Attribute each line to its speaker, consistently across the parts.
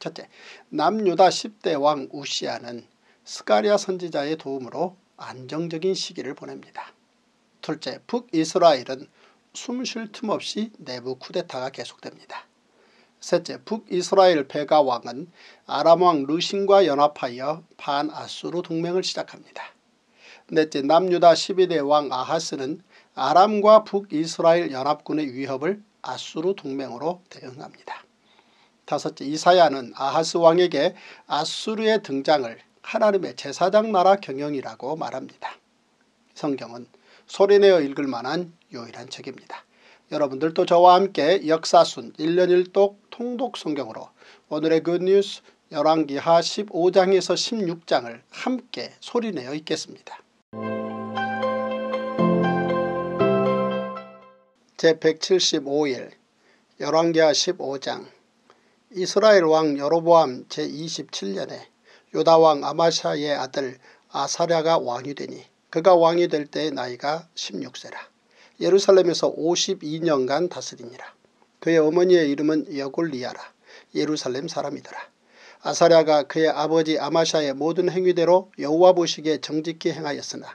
Speaker 1: 첫째, 남유다 10대 왕 우시아는 스가리아 선지자의 도움으로 안정적인 시기를 보냅니다. 둘째, 북이스라엘은 숨 쉴 틈 없이 내부 쿠데타가 계속됩니다. 셋째, 북이스라엘 베가 왕은 아람왕 루신과 연합하여 반아수르 동맹을 시작합니다. 넷째, 남유다 12대 왕 아하스는 아람과 북이스라엘 연합군의 위협을 아수르 동맹으로 대응합니다. 다섯째 이사야는 아하스 왕에게 아수르의 등장을 하나님의 제사장 나라 경영이라고 말합니다. 성경은 소리내어 읽을 만한 유일한 책입니다. 여러분들도 저와 함께 역사순 1년 1독 통독 성경으로 오늘의 굿뉴스 열왕기하 15장에서 16장을 함께 소리내어 읽겠습니다. 제175일 열왕기하 15장 이스라엘 왕 여로보암 제27년에 요다 왕 아마샤의 아들 아사랴가 왕이 되니 그가 왕이 될 때의 나이가 16세라. 예루살렘에서 52년간 다스리니라. 그의 어머니의 이름은 여골리아라. 예루살렘 사람이더라. 아사랴가 그의 아버지 아마샤의 모든 행위대로 여호와 보시기에 정직히 행하였으나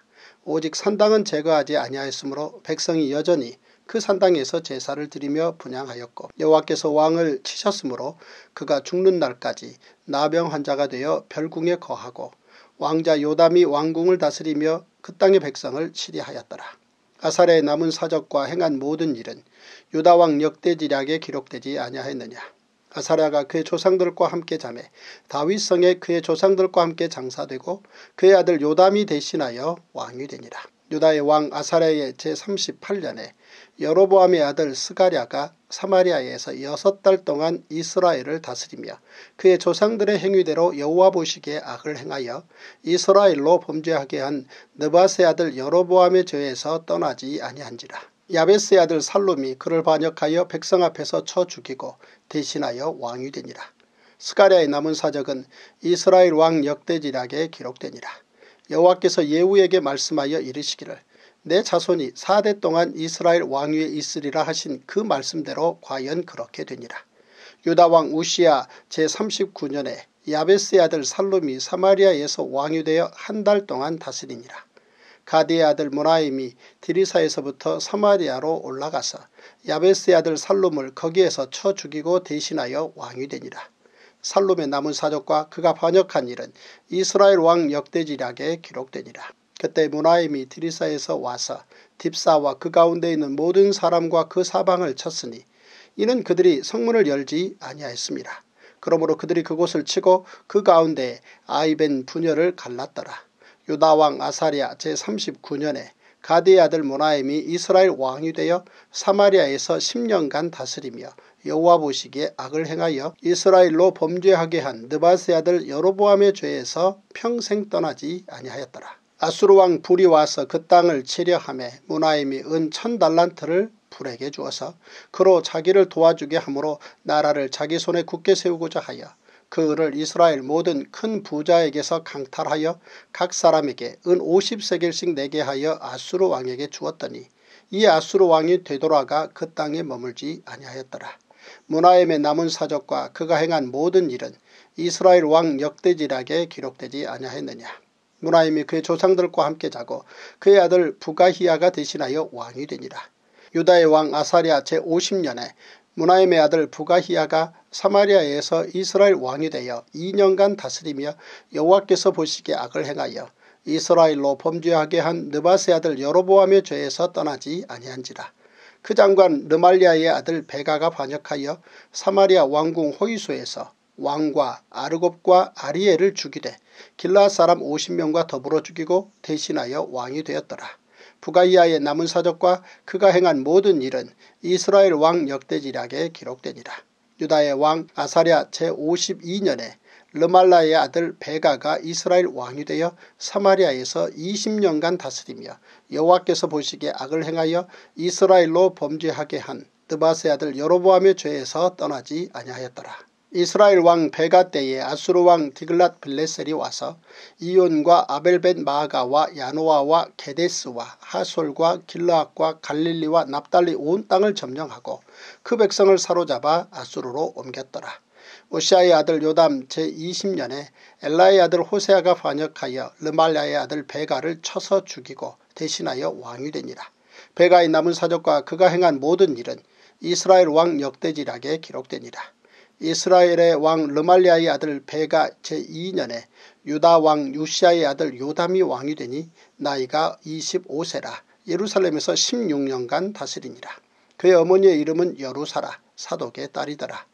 Speaker 1: 오직 산당은 제거하지 아니하였으므로 백성이 여전히 그 산당에서 제사를 드리며 분양하였고 여호와께서 왕을 치셨으므로 그가 죽는 날까지 나병 환자가 되어 별궁에 거하고 왕자 요담이 왕궁을 다스리며 그 땅의 백성을 치리하였더라. 아사랴의 남은 사적과 행한 모든 일은 유다왕 역대지략에 기록되지 아니하였느냐. 아사랴가 그의 조상들과 함께 자매 다윗성에 그의 조상들과 함께 장사되고 그의 아들 요담이 대신하여 왕이 되니라. 유다의 왕 아사랴의 제38년에 여로보암의 아들 스가랴가 사마리아에서 여섯 달 동안 이스라엘을 다스리며 그의 조상들의 행위대로 여호와 보시기에 악을 행하여 이스라엘로 범죄하게 한 느바스의 아들 여로보암의 죄에서 떠나지 아니한지라. 야베스의 아들 살롬이 그를 반역하여 백성 앞에서 쳐 죽이고 대신하여 왕이 되니라. 스가랴의 남은 사적은 이스라엘 왕 역대지략에 기록되니라. 여호와께서 예후에게 말씀하여 이르시기를 내 자손이 4대 동안 이스라엘 왕위에 있으리라 하신 그 말씀대로 과연 그렇게 되니라. 유다왕 우시아 제39년에 야베스의 아들 살롬이 사마리아에서 왕유되어 한 달 동안 다스리니라. 가디의 아들 모나임이 디리사에서부터 사마리아로 올라가서 야베스의 아들 살롬을 거기에서 쳐 죽이고 대신하여 왕이 되니라. 살롬의 남은 사적과 그가 번역한 일은 이스라엘 왕 역대지략에 기록되니라. 그때 문하임이 드리사에서 와서 딥사와 그 가운데 있는 모든 사람과 그 사방을 쳤으니 이는 그들이 성문을 열지 아니하였습니다. 그러므로 그들이 그곳을 치고 그 가운데 아이벤 분열을 갈랐더라. 유다왕 아사리아 제39년에 가디의 아들 모나임이 이스라엘 왕이 되어 사마리아에서 10년간 다스리며 여호와 보시기에 악을 행하여 이스라엘로 범죄하게 한 느바스의 아들 여로보암의 죄에서 평생 떠나지 아니하였더라. 아수르 왕 불이 와서 그 땅을 치려함에 문하임이 은 천 달란트를 불에게 주어서 그로 자기를 도와주게 함으로 나라를 자기 손에 굳게 세우고자 하여 그 은을 이스라엘 모든 큰 부자에게서 강탈하여 각 사람에게 은 50세겔씩 내게 하여 아수르 왕에게 주었더니 이 아수르 왕이 되돌아가 그 땅에 머물지 아니하였더라. 문나임의 남은 사적과 그가 행한 모든 일은 이스라엘 왕 역대지락에 기록되지 아니하였느냐. 문나임이 그의 조상들과 함께 자고 그의 아들 부가히야가 대신하여 왕이 되니라. 유다의 왕 아사리아 제50년에 문나임의 아들 부가히야가 사마리아에서 이스라엘 왕이 되어 2년간 다스리며 여호와께서 보시기에 악을 행하여 이스라엘로 범죄하게 한 느바세 아들 여로보암의 죄에서 떠나지 아니한지라. 그 장관 르말리아의 아들 베가가 반역하여 사마리아 왕궁 호위소에서 왕과 아르곱과 아리엘을 죽이되 길라 사람 50명과 더불어 죽이고 대신하여 왕이 되었더라. 부가이아의 남은 사적과 그가 행한 모든 일은 이스라엘 왕 역대지략에 기록되니라. 유다의 왕 아사랴 제52년에 르말라의 아들 베가가 이스라엘 왕이 되어 사마리아에서 20년간 다스리며 여호와께서 보시기에 악을 행하여 이스라엘로 범죄하게 한드바스의 아들 여로보암의 죄에서 떠나지 아니하였더라. 이스라엘 왕 베가 때에 아수르 왕 디글랏 블레셀이 와서 이온과 아벨벳 마아가와 야노아와 게데스와 하솔과 길라악과 갈릴리와 납달리 온 땅을 점령하고 그 백성을 사로잡아 아수르로 옮겼더라. 우시아의 아들 요담 제20년에 엘라의 아들 호세아가 반역하여 르말야의 아들 베가를 쳐서 죽이고 대신하여 왕이 되니라. 베가의 남은 사적과 그가 행한 모든 일은 이스라엘 왕 역대지락에 기록되니라. 이스라엘의 왕 르말리아의 아들 베가 제2년에 유다 왕 유시아의 아들 요담이 왕이 되니 나이가 25세라 예루살렘에서 16년간 다스리니라. 그의 어머니의 이름은 여루사라 사독의 딸이더라.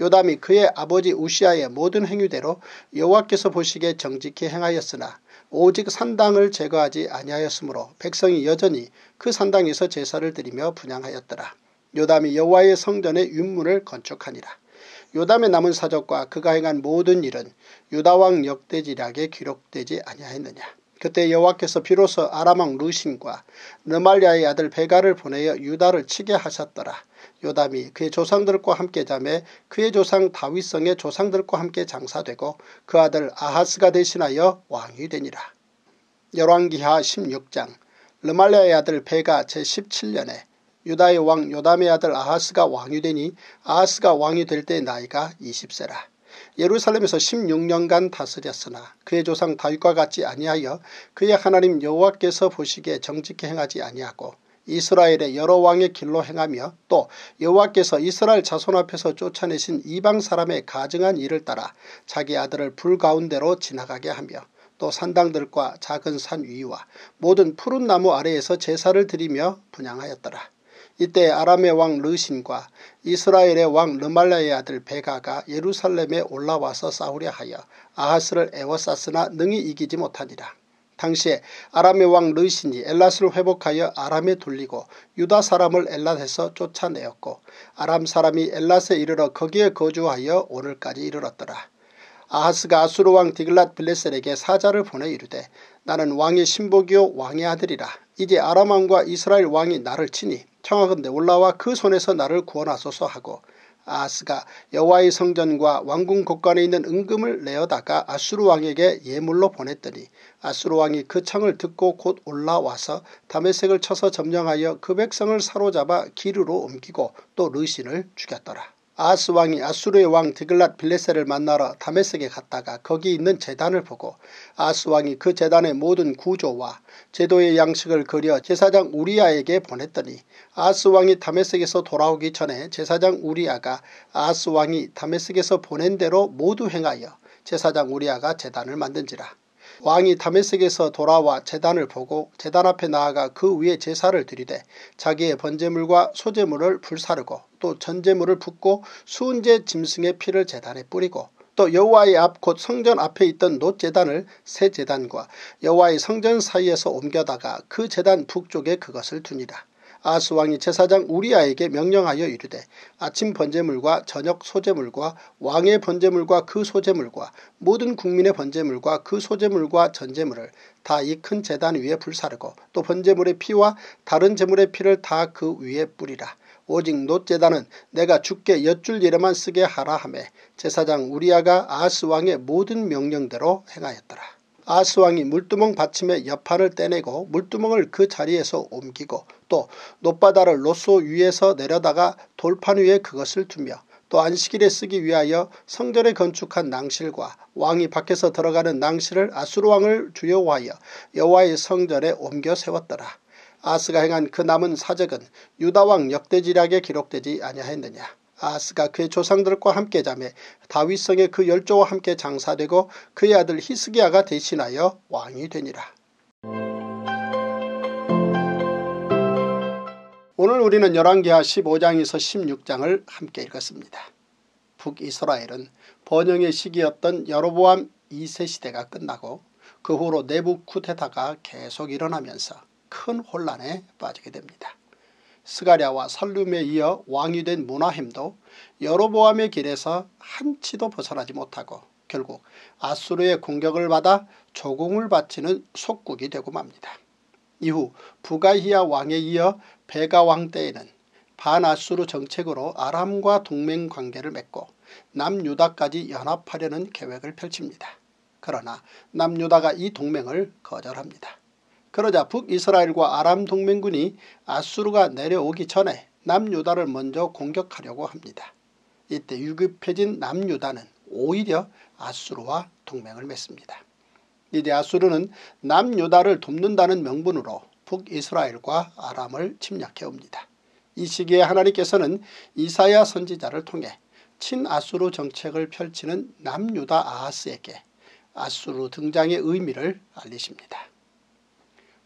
Speaker 1: 요담이 그의 아버지 우시아의 모든 행위대로 여호와께서 보시기에 정직히 행하였으나 오직 산당을 제거하지 아니하였으므로 백성이 여전히 그 산당에서 제사를 드리며 분양하였더라. 요담이 여호와의 성전의 윤문을 건축하니라. 요담의 남은 사적과 그가 행한 모든 일은 유다왕 역대지략에 기록되지 아니하였느냐. 그때 여호와께서 비로소 아람왕 루신과 느말리아의 아들 베가를 보내어 유다를 치게 하셨더라. 요담이 그의 조상들과 함께 잠에 그의 조상 다윗성의 조상들과 함께 장사되고 그 아들 아하스가 대신하여 왕이 되니라. 열왕기하 16장 르말레의 아들 베가 제17년에 유다의 왕 요담의 아들 아하스가 왕이 되니 아하스가 왕이 될 때 나이가 20세라. 예루살렘에서 16년간 다스렸으나 그의 조상 다윗과 같지 아니하여 그의 하나님 여호와께서 보시기에 정직히 행하지 아니하고 이스라엘의 여러 왕의 길로 행하며 또 여호와께서 이스라엘 자손 앞에서 쫓아내신 이방 사람의 가증한 일을 따라 자기 아들을 불 가운데로 지나가게 하며 또 산당들과 작은 산 위와 모든 푸른 나무 아래에서 제사를 드리며 분양하였더라. 이때 아람의 왕 르신과 이스라엘의 왕 르말라의 아들 베가가 예루살렘에 올라와서 싸우려 하여 아하스를 애워쌌으나 능히 이기지 못하니라. 당시에 아람의 왕 르신이 엘랏을 회복하여 아람에 돌리고 유다 사람을 엘랏에서 쫓아내었고 아람 사람이 엘랏에 이르러 거기에 거주하여 오늘까지 이르렀더라. 아하스가 아수르 왕 디글랏 빌레셀에게 사자를 보내 이르되 나는 왕의 신복이요 왕의 아들이라 이제 아람 왕과 이스라엘 왕이 나를 치니 청하건대 올라와 그 손에서 나를 구원하소서 하고 아스가 여호와의 성전과 왕궁 곳간에 있는 은금을 내어다가 아수르 왕에게 예물로 보냈더니 아수르 왕이 그 청을 듣고 곧 올라와서 다메색을 쳐서 점령하여 그 백성을 사로잡아 기르로 옮기고 또 르신을 죽였더라. 아스 왕이 아수르의 왕 디글랏 빌레셀을 만나러 다메섹에 갔다가 거기 있는 재단을 보고 아스 왕이 그 재단의 모든 구조와 제도의 양식을 그려 제사장 우리아에게 보냈더니 아스 왕이 다메섹에서 돌아오기 전에 제사장 우리아가 아스 왕이 다메섹에서 보낸 대로 모두 행하여 제사장 우리아가 재단을 만든지라 왕이 다메섹에서 돌아와 제단을 보고 제단 앞에 나아가 그 위에 제사를 드리되 자기의 번제물과 소제물을 불사르고 또 전제물을 붓고 수은제 짐승의 피를 제단에 뿌리고 또 여호와의 앞 곧 성전 앞에 있던 노제단을새제단과 여호와의 성전 사이에서 옮겨다가 그제단 북쪽에 그것을 둡니다 아스 왕이 제사장 우리아에게 명령하여 이르되 아침 번제물과 저녁 소제물과 왕의 번제물과 그 소제물과 모든 국민의 번제물과 그 소제물과 전제물을 다 이 큰 재단 위에 불사르고 또 번제물의 피와 다른 제물의 피를 다 그 위에 뿌리라. 오직 노제단은 내가 죽게 엿줄 일에만 쓰게 하라 하며 제사장 우리아가 아스 왕의 모든 명령대로 행하였더라. 아스왕이 물두멍 받침의 여파를 떼내고 물두멍을 그 자리에서 옮기고 또 높바다를 로소 위에서 내려다가 돌판 위에 그것을 두며 또 안식일에 쓰기 위하여 성전에 건축한 낭실과 왕이 밖에서 들어가는 낭실을 아수르왕을 주여하여 여호와의 성전에 옮겨 세웠더라. 아스가 행한 그 남은 사적은 유다왕 역대지략에 기록되지 아니하였느냐. 아스가 그의 조상들과 함께 자매 다윗성의 그 열조와 함께 장사되고 그의 아들 히스기야가 대신하여 왕이 되니라. 오늘 우리는 열왕기하 15장에서 16장을 함께 읽었습니다. 북이스라엘은 번영의 시기였던 여로보암 2세 시대가 끝나고 그 후로 내부 쿠데타가 계속 일어나면서 큰 혼란에 빠지게 됩니다. 스가랴와 살룸에 이어 왕이 된 문하햄도 여로보암의 길에서 한치도 벗어나지 못하고 결국 아수르의 공격을 받아 조공을 바치는 속국이 되고 맙니다. 이후 부가히아 왕에 이어 베가 왕 때에는 반아수르 정책으로 아람과 동맹관계를 맺고 남유다까지 연합하려는 계획을 펼칩니다. 그러나 남유다가 이 동맹을 거절합니다. 그러자 북이스라엘과 아람 동맹군이 아수르가 내려오기 전에 남유다를 먼저 공격하려고 합니다. 이때 유급해진 남유다는 오히려 아수르와 동맹을 맺습니다. 이제 아수르는 남유다를 돕는다는 명분으로 북이스라엘과 아람을 침략해옵니다. 이 시기에 하나님께서는 이사야 선지자를 통해 친아수르 정책을 펼치는 남유다 아하스에게 아수르 등장의 의미를 알리십니다.